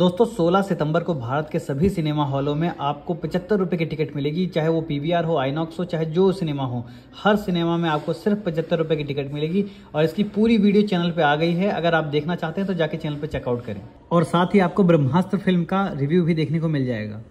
दोस्तों 16 सितंबर को भारत के सभी सिनेमा हॉलों में आपको पचहत्तर रुपये की टिकट मिलेगी चाहे वो पीवीआर हो आइनॉक्स हो चाहे जो सिनेमा हो हर सिनेमा में आपको सिर्फ पचहत्तर रुपये की टिकट मिलेगी और इसकी पूरी वीडियो चैनल पे आ गई है अगर आप देखना चाहते हैं तो जाके चैनल पे चेकआउट करें और साथ ही आपको ब्रह्मास्त्र फिल्म का रिव्यू भी देखने को मिल जाएगा